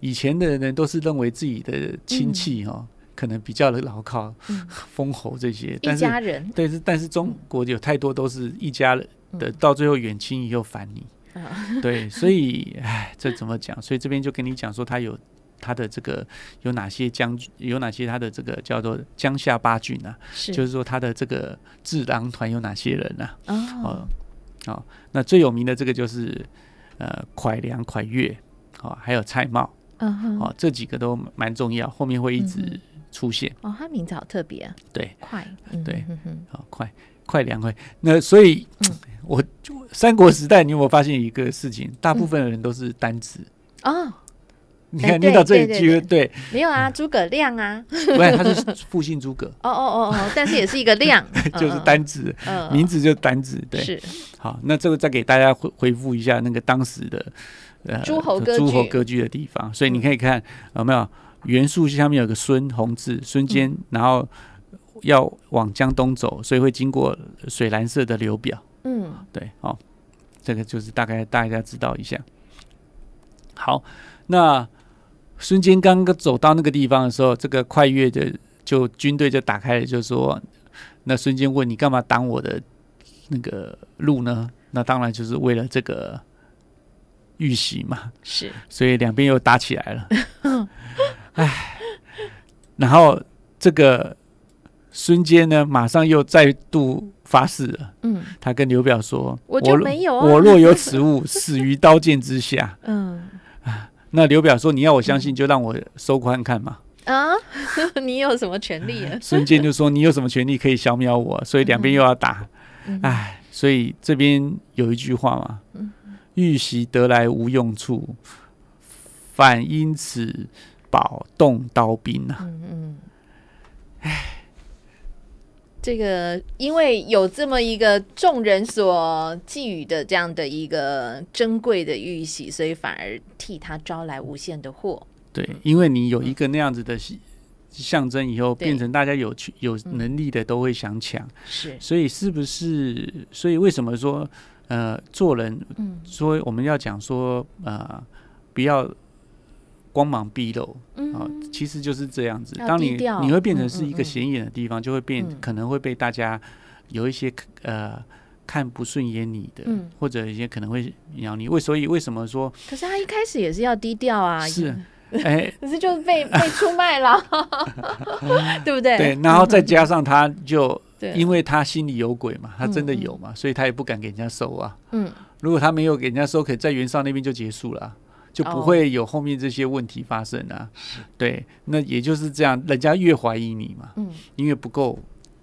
以前的人都是认为自己的亲戚哈。可能比较的牢靠，封侯这些，一家人，但是但是中国有太多都是一家人的，到最后远亲又反你，(laughs) 对，所以唉，这怎么讲？所以这边就跟你讲说，他有他的这个有哪些将军，有哪些他的这个叫做江夏八郡呢？是，就是说他的这个智囊团有哪些人呢？哦，好，那最有名的这个就是呃蒯良、蒯越，好，还有蔡瑁，嗯，好，这几个都蛮重要，后面会一直。出现哦，他名字好特别啊！对，快，对，好快，快两快。那所以，我三国时代，你有没发现一个事情？大部分的人都是单字哦。你看念到这一句，对，没有啊，诸葛亮啊，不，他是复姓诸葛。(laughs) 哦哦哦哦，但是也是一个亮，(laughs) 就是单字，名字就单字。对，是。好，那这个再给大家回回复一下那个当时的呃诸侯割据的地方，所以你可以看有没有。袁术下面有个孙弘字孙坚，然后要往江东走，所以会经过水蓝色的流表。嗯，对，哦，这个就是大概大家知道一下。好，那孙坚刚刚走到那个地方的时候，这个快越的就军队就打开了，就说，那孙坚问你干嘛挡我的那个路呢？那当然就是为了这个遇袭嘛。是，所以两边又打起来了。(laughs) 哎，然后这个孙坚呢，马上又再度发誓了。嗯，他跟刘表说：“我我若有此物，(laughs) 死于刀剑之下。”嗯那刘表说：“你要我相信，就让我收宽看嘛。”啊，(laughs) 你有什么权利？孙坚就说：“你有什么权利可以消灭我？”所以两边又要打。哎，所以这边有一句话嘛：“玉习得来无用处，反因此。”宝动刀兵呐，嗯嗯，哎，这个因为有这么一个众人所寄予的这样的一个珍贵的玉玺，所以反而替他招来无限的祸。对，因为你有一个那样子的象征，以后变成大家有有能力的都会想抢，是，所以是不是？所以为什么说呃，做人，嗯，我们要讲说呃，不要。光芒毕露啊，其实就是这样子。当你你会变成是一个显眼的地方，就会变可能会被大家有一些呃看不顺眼你的，或者一些可能会咬你。为所以为什么说？可是他一开始也是要低调啊。是，哎，(laughs) 可是就被 (laughs) 被出卖了，(laughs) 对不对？对。然后再加上他就，因为他心里有鬼嘛，他真的有嘛，所以他也不敢给人家收啊。嗯。如果他没有给人家收，可以在袁绍那边就结束了。就不会有后面这些问题发生啊，对，那也就是这样，人家越怀疑你嘛，嗯，因为不够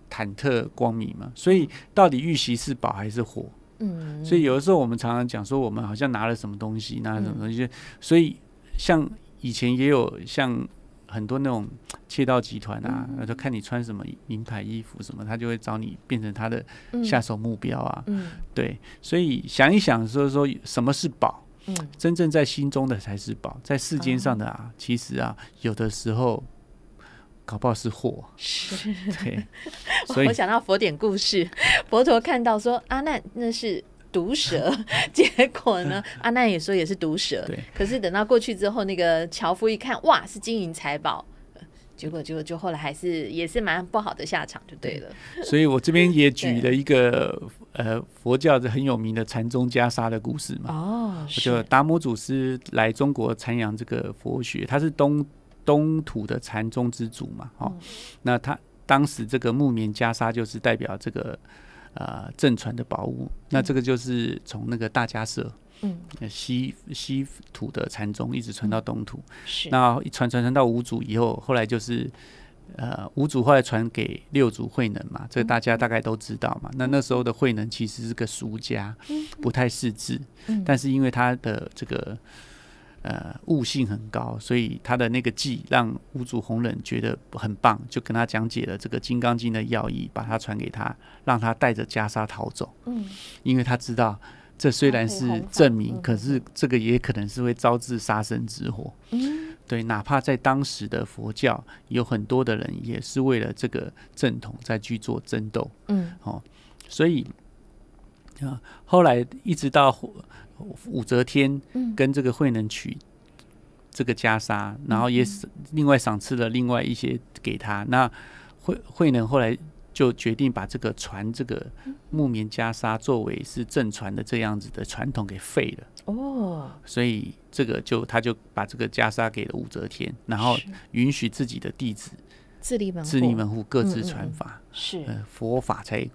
忐忑光明嘛，所以到底玉玺是宝还是火？嗯，所以有的时候我们常常讲说，我们好像拿了什么东西，拿什么东西，所以像以前也有像很多那种窃盗集团啊，那、就看你穿什么名牌衣服什么，他就会找你变成他的下手目标啊，对，所以想一想说说什么是宝。真正在心中的才是宝，在世间上的啊，其实啊，有的时候搞不好是祸。是，(laughs) 对。(laughs) 我想到佛典故事，佛陀看到说阿难那是毒蛇，(laughs) 结果呢，阿难也说也是毒蛇。对。可是等到过去之后，那个樵夫一看，哇，是金银财宝，结果就就后来还是也是蛮不好的下场，就对了。所以我这边也举了一个。呃，佛教的很有名的禅宗袈裟的故事嘛？哦，就达摩祖师来中国传扬这个佛学，他是东东土的禅宗之祖嘛？哦，那他当时这个木棉袈裟就是代表这个呃正传的宝物，那这个就是从那个大家社，嗯，西西土的禅宗一直传到东土，是那传传传到五祖以后，后来就是。呃，五祖后来传给六祖慧能嘛，这大家大概都知道嘛。那那时候的慧能其实是个俗家，不太识字，但是因为他的这个呃悟性很高，所以他的那个记让五祖弘忍觉得很棒，就跟他讲解了这个《金刚经》的要义，把他传给他，让他带着袈裟逃走。嗯，因为他知道这虽然是证明，可是这个也可能是会招致杀身之祸。嗯。对，哪怕在当时的佛教，有很多的人也是为了这个正统在去做争斗。嗯，哦，所以啊，后来一直到武则天跟这个慧能取这个袈裟，然后也是另外赏赐了另外一些给他。那慧慧能后来。就决定把这个传这个木棉袈裟作为是正传的这样子的传统给废了哦，所以这个就他就把这个袈裟给了武则天，然后允许自己的弟子自立门自立门户，各自传法是佛法才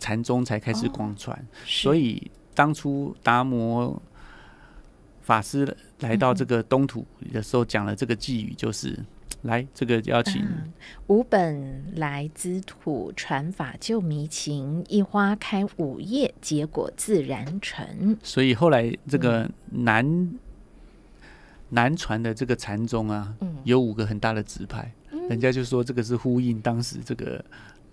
禅宗才开始广传，所以当初达摩法师来到这个东土的时候，讲了这个寄语就是。来，这个邀请五本来兹土传法救迷情，一花开五叶，结果自然成。所以后来这个南南传的这个禅宗啊，有五个很大的指派。人家就说这个是呼应当时这个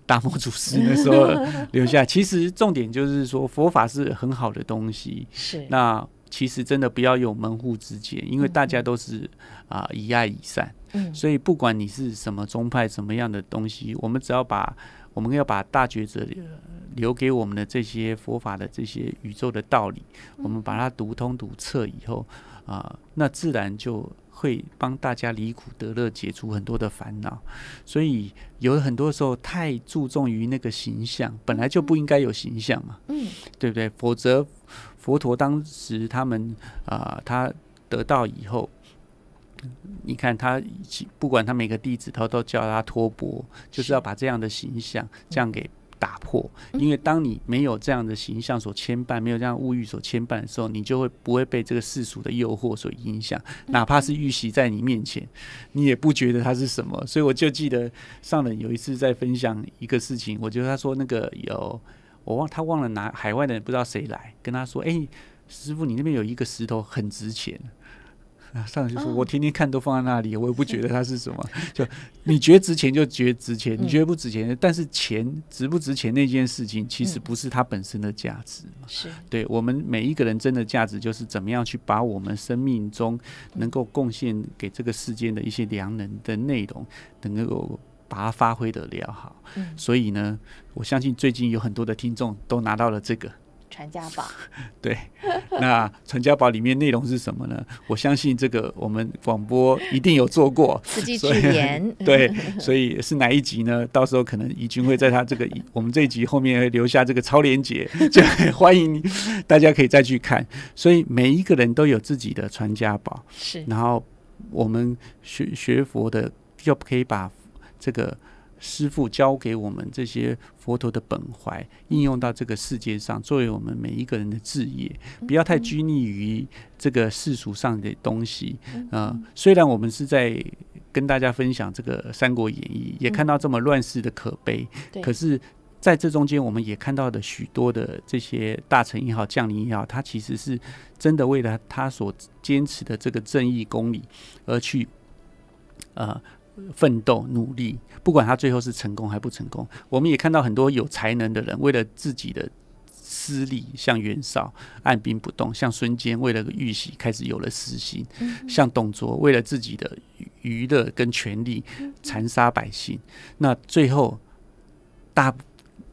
大摩祖师的时候 (laughs) 留下。其实重点就是说佛法是很好的东西。是那。其实真的不要有门户之见，因为大家都是啊以爱以善，所以不管你是什么宗派什么样的东西，我们只要把我们要把大觉者留给我们的这些佛法的这些宇宙的道理，我们把它读通读彻以后啊，那自然就会帮大家离苦得乐，解除很多的烦恼。所以有很多时候太注重于那个形象，本来就不应该有形象嘛，对不对？否则。佛陀当时，他们啊，他得道以后，你看他不管他每个弟子，他都叫他托钵，就是要把这样的形象这样给打破。因为当你没有这样的形象所牵绊，没有这样物欲所牵绊的时候，你就会不会被这个世俗的诱惑所影响，哪怕是玉玺在你面前，你也不觉得它是什么。所以我就记得上人有一次在分享一个事情，我觉得他说那个有。我忘他忘了拿海外的人不知道谁来跟他说，哎，师傅，你那边有一个石头很值钱。(laughs) 上来就说，我天天看都放在那里，我也不觉得它是什么。(laughs) 就你觉得值钱就觉得值钱，你觉得不值钱，但是钱值不值钱那件事情，其实不是它本身的价值是对我们每一个人真的价值，就是怎么样去把我们生命中能够贡献给这个世间的一些良能的内容能够。把它发挥的比较好，所以呢，我相信最近有很多的听众都拿到了这个传家宝。(laughs) 对，那传家宝里面内容是什么呢？我相信这个我们广播一定有做过四季语言。(laughs) 对，所以是哪一集呢？到时候可能怡君会在他这个 (laughs) 我们这一集后面会留下这个超连接，就欢迎大家可以再去看。所以每一个人都有自己的传家宝。是，然后我们学学佛的就可以把。这个师傅教给我们这些佛陀的本怀，应用到这个世界上，作为我们每一个人的志业，不要太拘泥于这个世俗上的东西。啊，虽然我们是在跟大家分享这个《三国演义》，也看到这么乱世的可悲，可是在这中间，我们也看到的许多的这些大臣也好，将领也好，他其实是真的为了他所坚持的这个正义公理而去，啊。奋斗努力，不管他最后是成功还不成功，我们也看到很多有才能的人，为了自己的私利，像袁绍按兵不动，像孙坚为了个玉玺开始有了私心，像董卓为了自己的娱乐跟权力残杀百姓，那最后大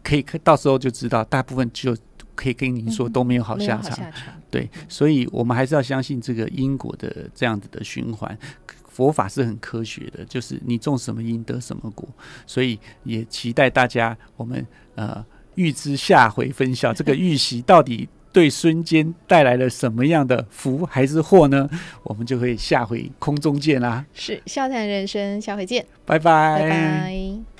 可以看到时候就知道，大部分就可以跟您说都没有好下场。对，所以我们还是要相信这个因果的这样子的循环。佛法是很科学的，就是你种什么因得什么果，所以也期待大家，我们呃预知下回分晓，(laughs) 这个预习到底对孙坚带来了什么样的福还是祸呢？我们就会下回空中见啦。是笑谈人生，下回见，拜拜，拜拜。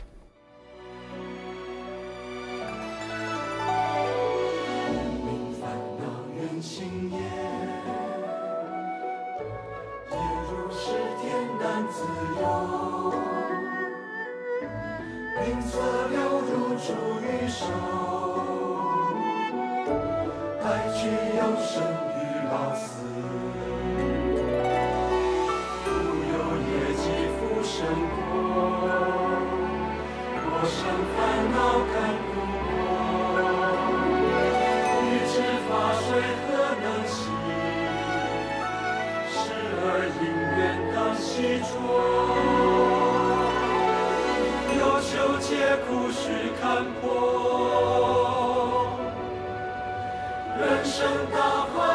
不需看破，人生大。